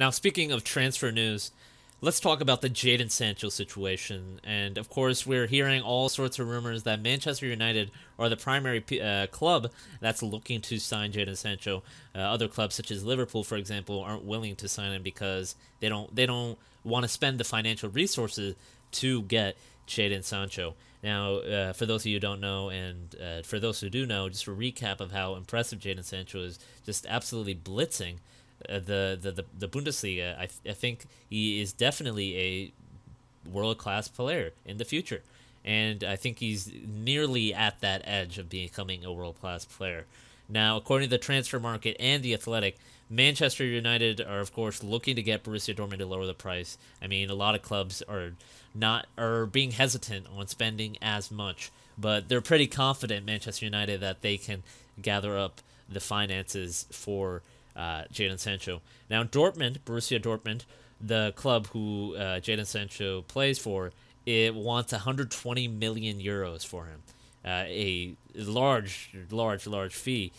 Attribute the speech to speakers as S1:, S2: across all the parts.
S1: Now, speaking of transfer news, let's talk about the Jaden Sancho situation. And of course, we're hearing all sorts of rumors that Manchester United are the primary uh, club that's looking to sign Jaden Sancho. Uh, other clubs, such as Liverpool, for example, aren't willing to sign him because they don't they don't want to spend the financial resources to get Jaden Sancho. Now, uh, for those of you who don't know, and uh, for those who do know, just a recap of how impressive Jaden Sancho is, just absolutely blitzing uh, the, the, the the Bundesliga, I, th- I think he is definitely a world class player in the future, and I think he's nearly at that edge of becoming a world class player. Now, according to the transfer market and the Athletic, Manchester United are of course looking to get Borussia Dortmund to lower the price. I mean, a lot of clubs are not are being hesitant on spending as much, but they're pretty confident Manchester United that they can gather up the finances for uh, Jadon Sancho. Now, Dortmund, Borussia Dortmund, the club who uh, Jadon Sancho plays for, it wants 120 million euros for him, uh, a large, large, large fee,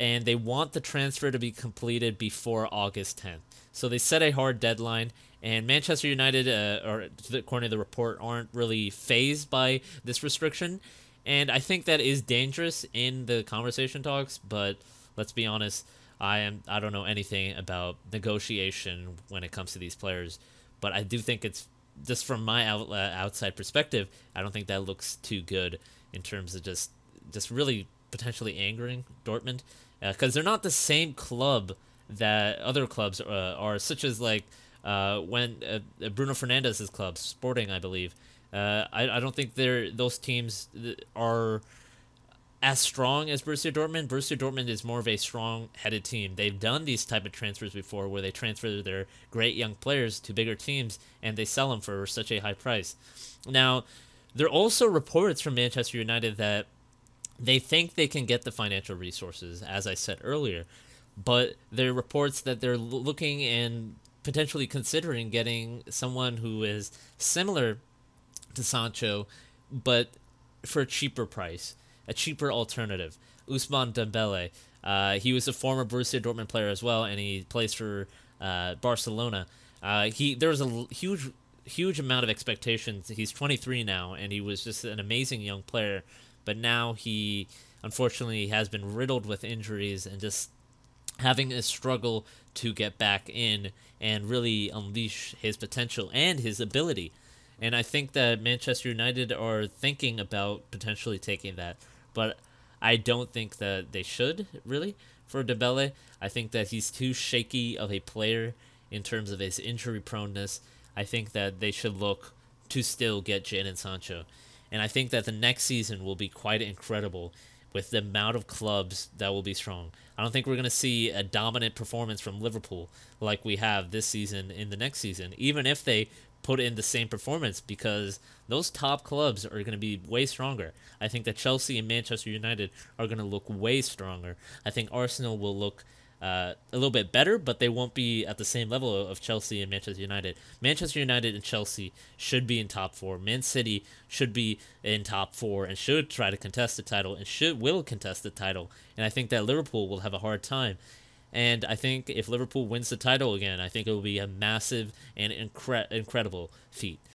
S1: and they want the transfer to be completed before August 10th. So they set a hard deadline, and Manchester United, uh, or according to the report, aren't really phased by this restriction. And I think that is dangerous in the conversation talks, but let's be honest, I am I don't know anything about negotiation when it comes to these players, but I do think it's just from my out, uh, outside perspective, I don't think that looks too good in terms of just just really potentially angering Dortmund because uh, they're not the same club that other clubs uh, are, such as like uh, when uh, uh, Bruno Fernandez's club, Sporting, I believe. I, I don't think they're those teams are as strong as Borussia Dortmund. Borussia Dortmund is more of a strong-headed team. They've done these type of transfers before, where they transfer their great young players to bigger teams and they sell them for such a high price. Now, there are also reports from Manchester United that they think they can get the financial resources, as I said earlier, but there are reports that they're looking and potentially considering getting someone who is similar to Sancho, but for a cheaper price a cheaper alternative. Usman Dembele, uh, he was a former Borussia Dortmund player as well, and he plays for uh, Barcelona. Uh, he there was a huge huge amount of expectations. He's 23 now, and he was just an amazing young player. But now he, unfortunately, has been riddled with injuries and just having a struggle to get back in and really unleash his potential and his ability. And I think that Manchester United are thinking about potentially taking that but I don't think that they should really for Debele. I think that he's too shaky of a player in terms of his injury proneness. I think that they should look to still get Jadon Sancho. And I think that the next season will be quite incredible with the amount of clubs that will be strong. I don't think we're going to see a dominant performance from Liverpool like we have this season in the next season, even if they put in the same performance because those top clubs are going to be way stronger. I think that Chelsea and Manchester United are going to look way stronger. I think Arsenal will look uh, a little bit better, but they won't be at the same level of Chelsea and Manchester United. Manchester United and Chelsea should be in top four. Man City should be in top four and should try to contest the title and should will contest the title. And I think that Liverpool will have a hard time. And I think if Liverpool wins the title again, I think it will be a massive and incre- incredible feat.